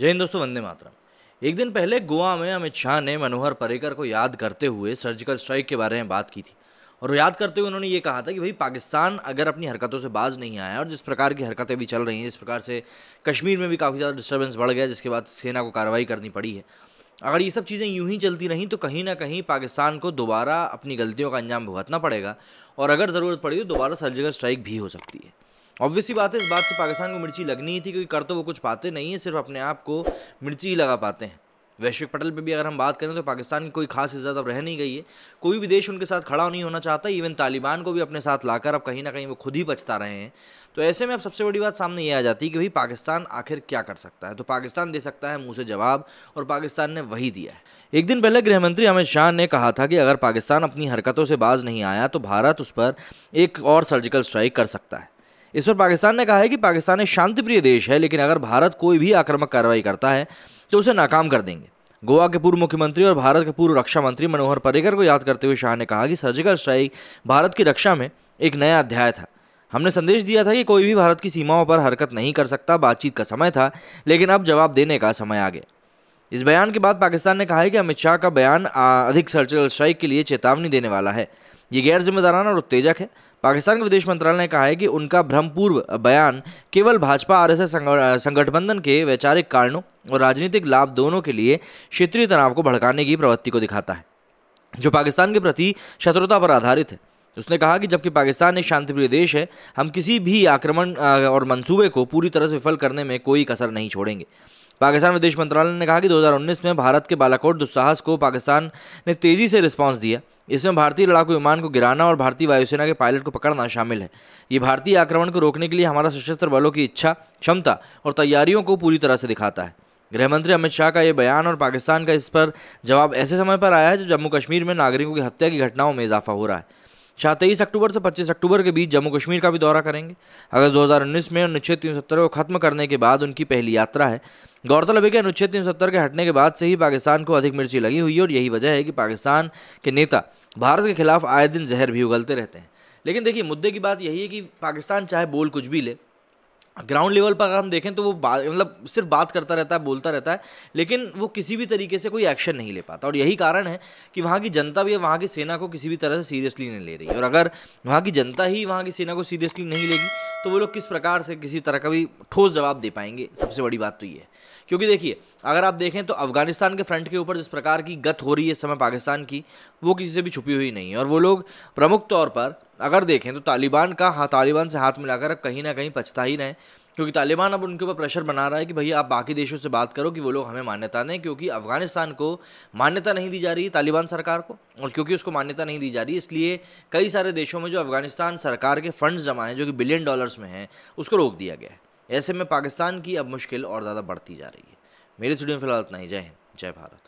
जय हिंद दोस्तों वंदे मातरम एक दिन पहले गोवा में अमित शाह ने मनोहर पर्रिकर को याद करते हुए सर्जिकल स्ट्राइक के बारे में बात की थी और याद करते हुए उन्होंने ये कहा था कि भाई पाकिस्तान अगर अपनी हरकतों से बाज नहीं आया और जिस प्रकार की हरकतें भी चल रही हैं जिस प्रकार से कश्मीर में भी काफ़ी ज़्यादा डिस्टर्बेंस बढ़ गया जिसके बाद सेना को कार्रवाई करनी पड़ी है अगर ये सब चीज़ें यूं ही चलती रहीं तो कहीं ना कहीं पाकिस्तान को दोबारा अपनी गलतियों का अंजाम भुगतना पड़ेगा और अगर ज़रूरत पड़ी तो दोबारा सर्जिकल स्ट्राइक भी हो सकती है ऑब्वियसली बात है इस बात से पाकिस्तान को मिर्ची लगनी ही थी क्योंकि कर तो वो कुछ पाते नहीं है सिर्फ अपने आप को मिर्ची ही लगा पाते हैं वैश्विक पटल पे भी अगर हम बात करें तो पाकिस्तान की कोई खास इज्जत अब रह नहीं गई है कोई भी देश उनके साथ खड़ा नहीं होना चाहता इवन तालिबान को भी अपने साथ लाकर अब कहीं ना कहीं वो खुद ही बचता रहे हैं तो ऐसे में अब सबसे बड़ी बात सामने ये आ जाती है कि भाई पाकिस्तान आखिर क्या कर सकता है तो पाकिस्तान दे सकता है मुँह से जवाब और पाकिस्तान ने वही दिया है एक दिन पहले गृहमंत्री अमित शाह ने कहा था कि अगर पाकिस्तान अपनी हरकतों से बाज नहीं आया तो भारत उस पर एक और सर्जिकल स्ट्राइक कर सकता है इस पर पाकिस्तान ने कहा है कि पाकिस्तान एक शांति प्रिय देश है लेकिन अगर भारत कोई भी आक्रामक कार्रवाई करता है तो उसे नाकाम कर देंगे गोवा के पूर्व मुख्यमंत्री और भारत के पूर्व रक्षा मंत्री मनोहर पर्रिकर को याद करते हुए शाह ने कहा कि सर्जिकल स्ट्राइक भारत की रक्षा में एक नया अध्याय था हमने संदेश दिया था कि कोई भी भारत की सीमाओं पर हरकत नहीं कर सकता बातचीत का समय था लेकिन अब जवाब देने का समय आ गया इस बयान के बाद पाकिस्तान ने कहा है कि अमित शाह का बयान अधिक सर्जिकल स्ट्राइक के लिए चेतावनी देने वाला है ये गैर जिम्मेदाराना और उत्तेजक है पाकिस्तान के विदेश मंत्रालय ने कहा है कि उनका भ्रमपूर्व बयान केवल भाजपा आरएसएस संगठबंधन के वैचारिक कारणों और राजनीतिक लाभ दोनों के लिए क्षेत्रीय तनाव को भड़काने की प्रवृत्ति को दिखाता है जो पाकिस्तान के प्रति शत्रुता पर आधारित है उसने कहा कि जबकि पाकिस्तान एक शांतिप्रिय देश है हम किसी भी आक्रमण और मंसूबे को पूरी तरह से विफल करने में कोई कसर नहीं छोड़ेंगे पाकिस्तान विदेश मंत्रालय ने कहा कि 2019 में भारत के बालाकोट दुस्साहस को पाकिस्तान ने तेजी से रिस्पांस दिया इसमें भारतीय लड़ाकू विमान को गिराना और भारतीय वायुसेना के पायलट को पकड़ना शामिल है ये भारतीय आक्रमण को रोकने के लिए हमारा सशस्त्र बलों की इच्छा क्षमता और तैयारियों को पूरी तरह से दिखाता है गृहमंत्री अमित शाह का यह बयान और पाकिस्तान का इस पर जवाब ऐसे समय पर आया है जब जम्मू कश्मीर में नागरिकों की हत्या की घटनाओं में इजाफा हो रहा है तेईस अक्टूबर से 25 अक्टूबर के बीच जम्मू कश्मीर का भी दौरा करेंगे अगस्त 2019 में अनुच्छेद तीन को खत्म करने के बाद उनकी पहली यात्रा है गौरतलब है कि अनुच्छेद तीन के हटने के बाद से ही पाकिस्तान को अधिक मिर्ची लगी हुई है और यही वजह है कि पाकिस्तान के नेता भारत के खिलाफ आए दिन जहर भी उगलते रहते हैं लेकिन देखिए मुद्दे की बात यही है कि पाकिस्तान चाहे बोल कुछ भी ले ग्राउंड लेवल पर अगर हम देखें तो वो मतलब सिर्फ बात करता रहता है बोलता रहता है लेकिन वो किसी भी तरीके से कोई एक्शन नहीं ले पाता और यही कारण है कि वहाँ की जनता भी वहाँ की सेना को किसी भी तरह से सीरियसली नहीं ले रही और अगर वहाँ की जनता ही वहाँ की सेना को सीरियसली नहीं लेगी तो वो लोग किस प्रकार से किसी तरह का भी ठोस जवाब दे पाएंगे सबसे बड़ी बात तो ये है क्योंकि देखिए अगर आप देखें तो अफगानिस्तान के फ्रंट के ऊपर जिस प्रकार की गत हो रही है इस समय पाकिस्तान की वो किसी से भी छुपी हुई नहीं है और वो लोग प्रमुख तौर पर अगर देखें तो तालिबान का हाँ तालिबान से हाथ मिलाकर अब कहीं ना कहीं पछता ही रहे क्योंकि तालिबान अब उनके ऊपर प्रेशर बना रहा है कि भैया आप बाकी देशों से बात करो कि वो लोग हमें मान्यता दें क्योंकि अफगानिस्तान को मान्यता नहीं दी जा रही है तालिबान सरकार को और क्योंकि उसको मान्यता नहीं दी जा रही इसलिए कई सारे देशों में जो अफगानिस्तान सरकार के फंड्स जमा हैं जो कि बिलियन डॉलर्स में हैं उसको रोक दिया गया है ऐसे में पाकिस्तान की अब मुश्किल और ज़्यादा बढ़ती जा रही है मेरे स्टूडियो में फिलहाल इतना ही जय हिंद जय भारत